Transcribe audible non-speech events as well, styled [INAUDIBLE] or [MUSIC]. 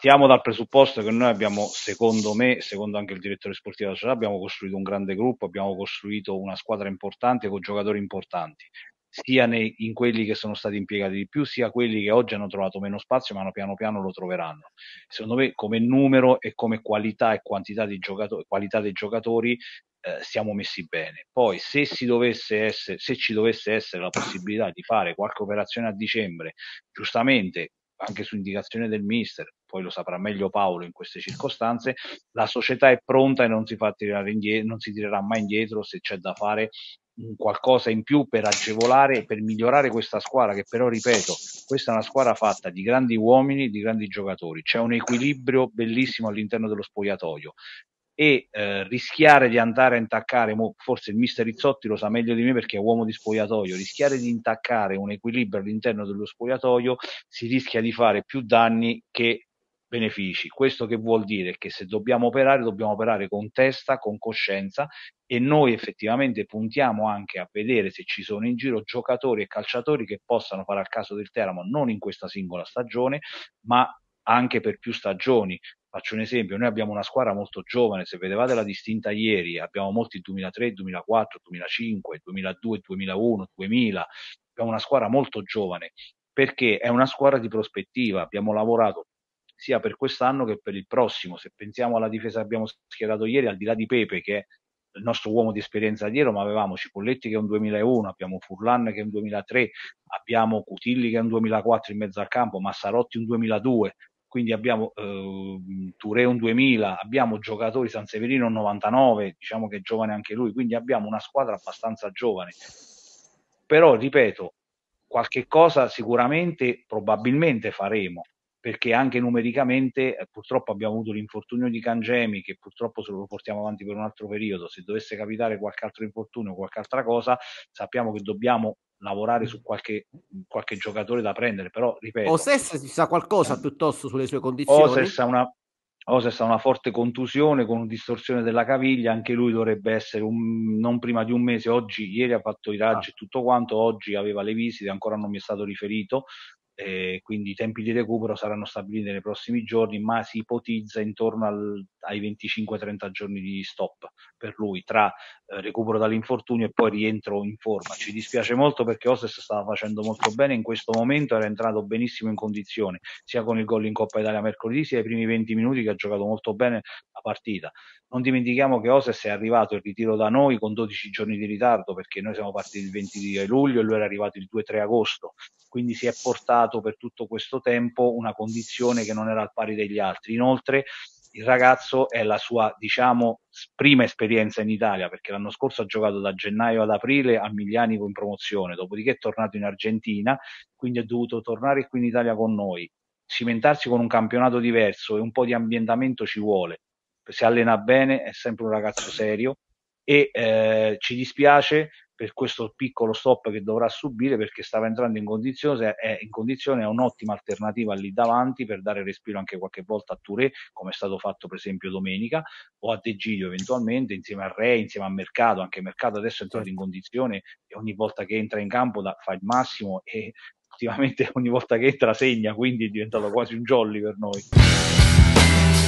partiamo dal presupposto che noi abbiamo, secondo me, secondo anche il direttore sportivo della società, abbiamo costruito un grande gruppo, abbiamo costruito una squadra importante con giocatori importanti, sia nei, in quelli che sono stati impiegati di più, sia quelli che oggi hanno trovato meno spazio, ma piano piano lo troveranno. Secondo me, come numero e come qualità e quantità di giocatori, qualità dei giocatori, eh, siamo messi bene. Poi, se, essere, se ci dovesse essere la possibilità di fare qualche operazione a dicembre, giustamente anche su indicazione del mister, poi lo saprà meglio Paolo in queste circostanze, la società è pronta e non si, fa tirare indietro, non si tirerà mai indietro se c'è da fare qualcosa in più per agevolare e per migliorare questa squadra che però ripeto questa è una squadra fatta di grandi uomini di grandi giocatori c'è un equilibrio bellissimo all'interno dello spogliatoio e eh, rischiare di andare a intaccare forse il mister Rizzotti lo sa meglio di me perché è uomo di spogliatoio rischiare di intaccare un equilibrio all'interno dello spogliatoio si rischia di fare più danni che benefici. Questo che vuol dire che se dobbiamo operare, dobbiamo operare con testa, con coscienza e noi effettivamente puntiamo anche a vedere se ci sono in giro giocatori e calciatori che possano fare al caso del Teramo non in questa singola stagione, ma anche per più stagioni. Faccio un esempio, noi abbiamo una squadra molto giovane, se vedevate la distinta ieri, abbiamo molti 2003, 2004, 2005, 2002, 2001, 2000, abbiamo una squadra molto giovane perché è una squadra di prospettiva, abbiamo lavorato sia per quest'anno che per il prossimo. Se pensiamo alla difesa che abbiamo schierato ieri, al di là di Pepe, che è il nostro uomo di esperienza dietro, ma avevamo Cipolletti che è un 2001, abbiamo Furlan che è un 2003, abbiamo Cutilli che è un 2004 in mezzo al campo, Massarotti un 2002, quindi abbiamo eh, Touré un 2000, abbiamo giocatori San Severino un 99, diciamo che è giovane anche lui, quindi abbiamo una squadra abbastanza giovane. Però, ripeto, qualche cosa sicuramente, probabilmente faremo, perché anche numericamente eh, purtroppo abbiamo avuto l'infortunio di Cangemi che purtroppo se lo portiamo avanti per un altro periodo, se dovesse capitare qualche altro infortunio o qualche altra cosa, sappiamo che dobbiamo lavorare su qualche, qualche giocatore da prendere, però ripeto... Osessa si sa qualcosa piuttosto sulle sue condizioni? Osessa una, Osessa ha una forte contusione con distorsione della caviglia, anche lui dovrebbe essere un, non prima di un mese, oggi ieri ha fatto i raggi e ah. tutto quanto, oggi aveva le visite, ancora non mi è stato riferito, eh, quindi i tempi di recupero saranno stabiliti nei prossimi giorni, ma si ipotizza intorno al, ai 25-30 giorni di stop per lui tra eh, recupero dall'infortunio e poi rientro in forma. Ci dispiace molto perché Osses stava facendo molto bene in questo momento, era entrato benissimo in condizione, sia con il gol in Coppa Italia mercoledì, sia i primi 20 minuti che ha giocato molto bene la partita. Non dimentichiamo che Osses è arrivato il ritiro da noi con 12 giorni di ritardo perché noi siamo partiti il 20 luglio e lui era arrivato il 2-3 agosto, quindi si è portato stato per tutto questo tempo una condizione che non era al pari degli altri. Inoltre il ragazzo è la sua, diciamo, prima esperienza in Italia, perché l'anno scorso ha giocato da gennaio ad aprile a Miglianico in promozione, dopodiché è tornato in Argentina, quindi è dovuto tornare qui in Italia con noi. Cimentarsi con un campionato diverso e un po' di ambientamento ci vuole. Si allena bene, è sempre un ragazzo serio e eh, ci dispiace per questo piccolo stop che dovrà subire perché stava entrando in condizione, è, in condizione, è un'ottima alternativa lì davanti per dare respiro anche qualche volta a Touré, come è stato fatto per esempio domenica, o a De Giglio eventualmente, insieme a Re, insieme a Mercato, anche Mercato adesso è entrato certo. in condizione e ogni volta che entra in campo da, fa il massimo e ultimamente [LAUGHS] ogni volta che entra segna, quindi è diventato quasi un jolly per noi.